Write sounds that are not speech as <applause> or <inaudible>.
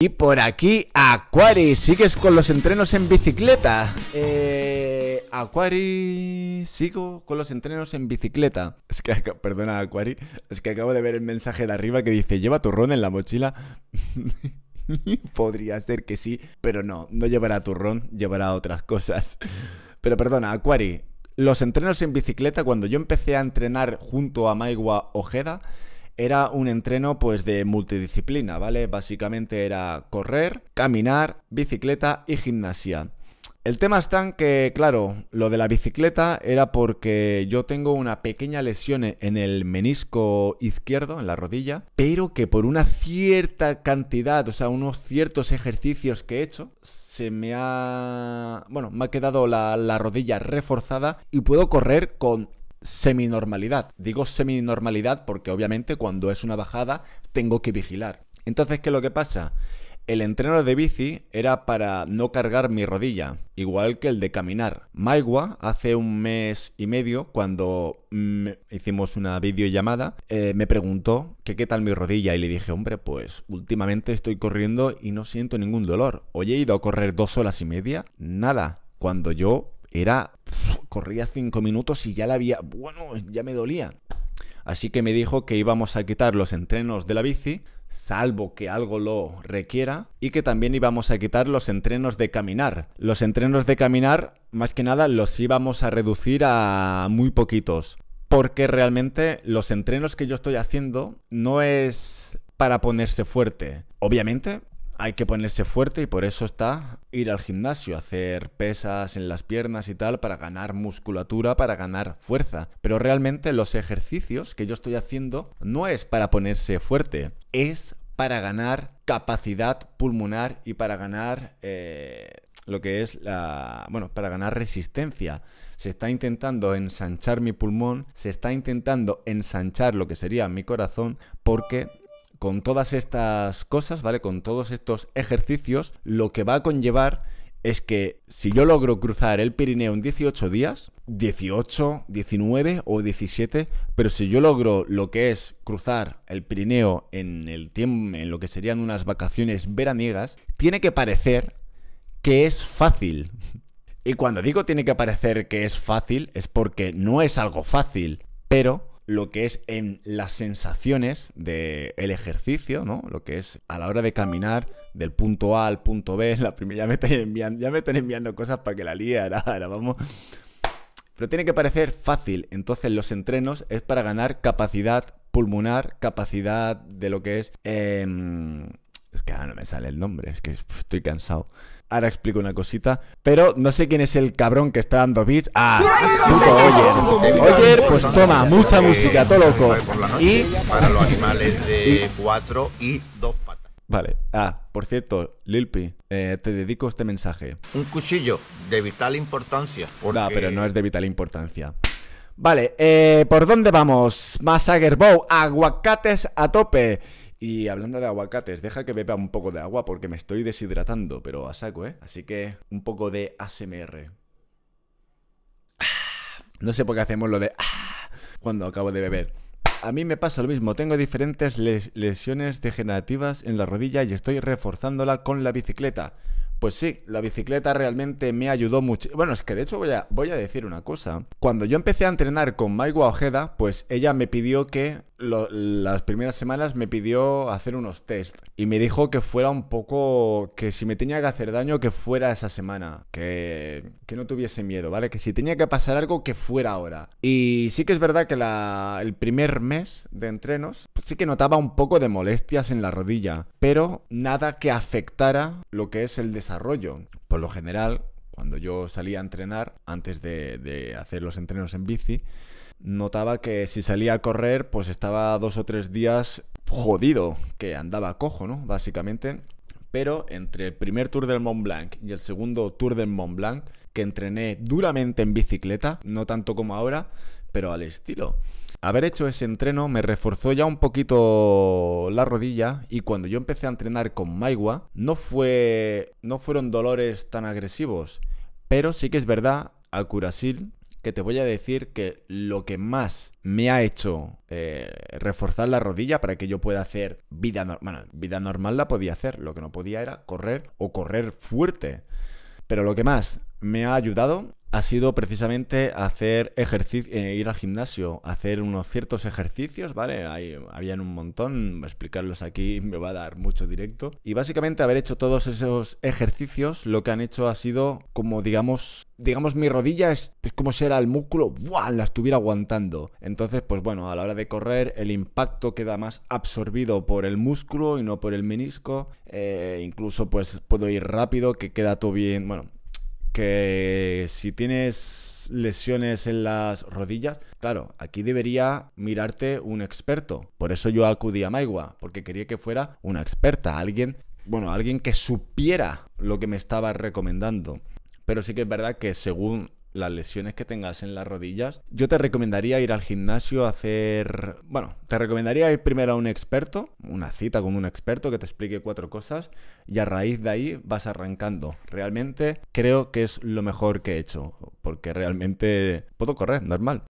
Y por aquí, Aquari, sigues con los entrenos en bicicleta. Eh, Aquari, sigo con los entrenos en bicicleta. Es que, perdona, Aquari, es que acabo de ver el mensaje de arriba que dice, lleva turrón en la mochila. <laughs> Podría ser que sí, pero no, no llevará turrón, llevará otras cosas. Pero perdona, Aquari, los entrenos en bicicleta, cuando yo empecé a entrenar junto a Maigua Ojeda, era un entreno pues de multidisciplina, ¿vale? Básicamente era correr, caminar, bicicleta y gimnasia. El tema está tan que, claro, lo de la bicicleta era porque yo tengo una pequeña lesión e-, en el menisco izquierdo, en la rodilla, pero que por una cierta cantidad, o sea, unos ciertos ejercicios que he hecho, se me ha... Bueno, me ha quedado la, la rodilla reforzada y puedo correr con semi-normalidad. Digo semi-normalidad porque obviamente cuando es una bajada tengo que vigilar. Entonces, ¿qué es lo que pasa? El entreno de bici era para no cargar mi rodilla, igual que el de caminar. Maigua, hace un mes y medio, cuando hicimos una videollamada, eh, me preguntó que qué tal mi rodilla y le dije, hombre, pues últimamente estoy corriendo y no siento ningún dolor. Hoy he ido a correr dos horas y media, nada, cuando yo era corría cinco minutos y ya la había, bueno, ya me dolía. Así que me dijo que íbamos a quitar los entrenos de la bici, salvo que algo lo requiera, y que también íbamos a quitar los entrenos de caminar. Los entrenos de caminar, más que nada, los íbamos a reducir a muy poquitos, porque realmente los entrenos que yo estoy haciendo no es para ponerse fuerte. Obviamente, hay que ponerse fuerte y por eso está ir al gimnasio, hacer pesas en las piernas y tal para ganar musculatura, para ganar fuerza. Pero realmente los ejercicios que yo estoy haciendo no es para ponerse fuerte, es para ganar capacidad pulmonar y para ganar eh, lo que es la... bueno, para ganar resistencia. Se está intentando ensanchar mi pulmón, se está intentando ensanchar lo que sería mi corazón porque con todas estas cosas, ¿vale? Con todos estos ejercicios, lo que va a conllevar es que si yo logro cruzar el Pirineo en 18 días, 18, 19 o 17, pero si yo logro lo que es cruzar el Pirineo en el tiempo en lo que serían unas vacaciones veraniegas, tiene que parecer que es fácil. <laughs> Y cuando digo tiene que parecer que es fácil es porque no es algo fácil, pero lo que es en las sensaciones del ejercicio, ¿no? Lo que es a la hora de caminar del punto A al punto B, la primera, ya me están enviando, ya me están enviando cosas para que la lía, ahora, vamos. Pero tiene que parecer fácil, entonces los entrenos es para ganar capacidad pulmonar, capacidad de lo que es... Em, es que ahora no me sale el nombre, es que estoy cansado. Ahora explico una cosita, pero no sé quién es el cabrón que está dando beats. Ah, puto Oyer. Oyer, pues, pues toma, mucha música, todo loco. Y para los animales de cuatro y dos patas. Vale, ah, por cierto, Lilpi, eh, te dedico este mensaje. Un cuchillo de vital importancia. Porque... No, pero no es de vital importancia. Vale, eh, ¿por dónde vamos? Massager Bow, aguacates a tope. Y hablando de aguacates, deja que beba un poco de agua porque me estoy deshidratando, pero a saco, ¿eh? Así que un poco de ASMR. Ah, no sé por qué hacemos lo de ah, cuando acabo de beber. A mí me pasa lo mismo, tengo diferentes lesiones degenerativas en la rodilla y estoy reforzándola con la bicicleta. Pues sí, la bicicleta realmente me ayudó mucho. Bueno, es que de hecho voy a, decir una cosa. Cuando yo empecé a entrenar con Maigua Ojeda, pues ella me pidió que las primeras semanas me pidió hacer unos tests y me dijo que fuera un poco, que si me tenía que hacer daño, que fuera esa semana, que, que no tuviese miedo, ¿vale? Que si tenía que pasar algo, que fuera ahora. Y sí que es verdad que el primer mes de entrenos, pues sí que notaba un poco de molestias en la rodilla, pero nada que afectara lo que es el desarrollo. Por lo general, cuando yo salía a entrenar, antes de, de hacer los entrenos en bici, notaba que si salía a correr, pues estaba dos o tres días jodido, que andaba cojo, ¿no? Básicamente. Pero entre el primer Tour del Mont Blanc y el segundo Tour del Mont Blanc, que entrené duramente en bicicleta, no tanto como ahora, pero al estilo. Haber hecho ese entreno me reforzó ya un poquito la rodilla y cuando yo empecé a entrenar con Maigua, no fue no fueron dolores tan agresivos, pero sí que es verdad, a Curasil que te voy a decir que lo que más me ha hecho eh, reforzar la rodilla para que yo pueda hacer vida normal, bueno, vida normal la podía hacer, lo que no podía era correr o correr fuerte. Pero lo que más me ha ayudado ha sido precisamente hacer ejercicio, eh, ir al gimnasio, hacer unos ciertos ejercicios, ¿vale? ahí habían un montón, explicarlos aquí <laughs> me va a dar mucho directo. Y básicamente haber hecho todos esos ejercicios, lo que han hecho ha sido como, digamos, digamos, mi rodilla es, como si era el músculo, ¡buah! la estuviera aguantando. Entonces, pues bueno, a la hora de correr, el impacto queda más absorbido por el músculo y no por el menisco. Eh, incluso, pues puedo ir rápido, que queda todo bien, bueno, que si tienes lesiones en las rodillas, claro, aquí debería mirarte un experto. Por eso yo acudí a Maigua, porque quería que fuera una experta, alguien, bueno, alguien que supiera lo que me estaba recomendando. Pero sí que es verdad que según las lesiones que tengas en las rodillas, yo te recomendaría ir al gimnasio a hacer... Bueno, te recomendaría ir primero a un experto, una cita con un experto que te explique cuatro cosas y a raíz de ahí vas arrancando. Realmente creo que es lo mejor que he hecho, porque realmente puedo correr, normal.